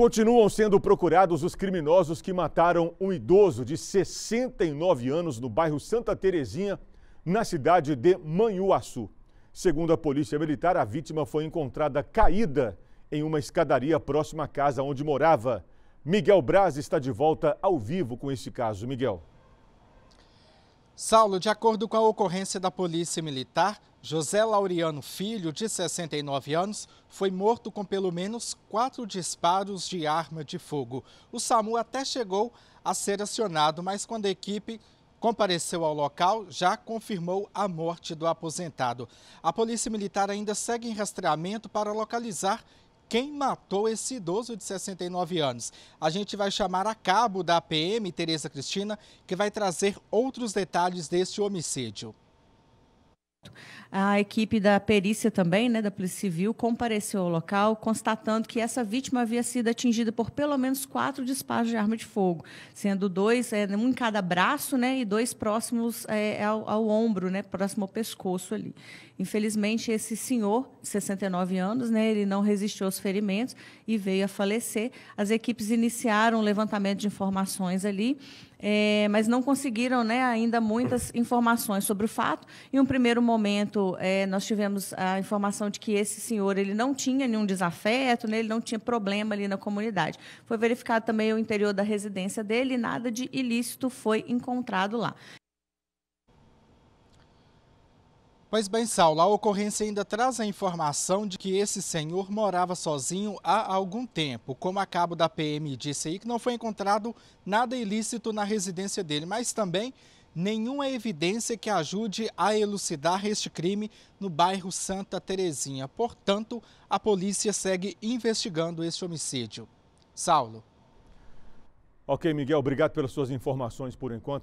Continuam sendo procurados os criminosos que mataram um idoso de 69 anos no bairro Santa Terezinha, na cidade de Manhuaçu. Segundo a Polícia Militar, a vítima foi encontrada caída em uma escadaria próxima à casa onde morava. Miguel Braz está de volta ao vivo com este caso. Miguel. Saulo, de acordo com a ocorrência da Polícia Militar, José Laureano Filho, de 69 anos, foi morto com pelo menos quatro disparos de arma de fogo. O SAMU até chegou a ser acionado, mas quando a equipe compareceu ao local, já confirmou a morte do aposentado. A Polícia Militar ainda segue em rastreamento para localizar quem matou esse idoso de 69 anos. A gente vai chamar a cabo da PM, Tereza Cristina, que vai trazer outros detalhes deste homicídio. A equipe da perícia também, né, da Polícia Civil, compareceu ao local, constatando que essa vítima havia sido atingida por pelo menos quatro disparos de arma de fogo, sendo dois, é, um em cada braço, né, e dois próximos é, ao, ao, ombro, né, próximo ao pescoço ali. Infelizmente, esse senhor, 69 anos, né, ele não resistiu aos ferimentos e veio a falecer. As equipes iniciaram o levantamento de informações ali. É, mas não conseguiram né, ainda muitas informações sobre o fato. Em um primeiro momento, é, nós tivemos a informação de que esse senhor ele não tinha nenhum desafeto, né? ele não tinha problema ali na comunidade. Foi verificado também o interior da residência dele e nada de ilícito foi encontrado lá. Pois bem, Saulo, a ocorrência ainda traz a informação de que esse senhor morava sozinho há algum tempo. Como a cabo da PM disse aí, que não foi encontrado nada ilícito na residência dele, mas também nenhuma evidência que ajude a elucidar este crime no bairro Santa Terezinha. Portanto, a polícia segue investigando este homicídio. Saulo. Ok, Miguel, obrigado pelas suas informações por enquanto.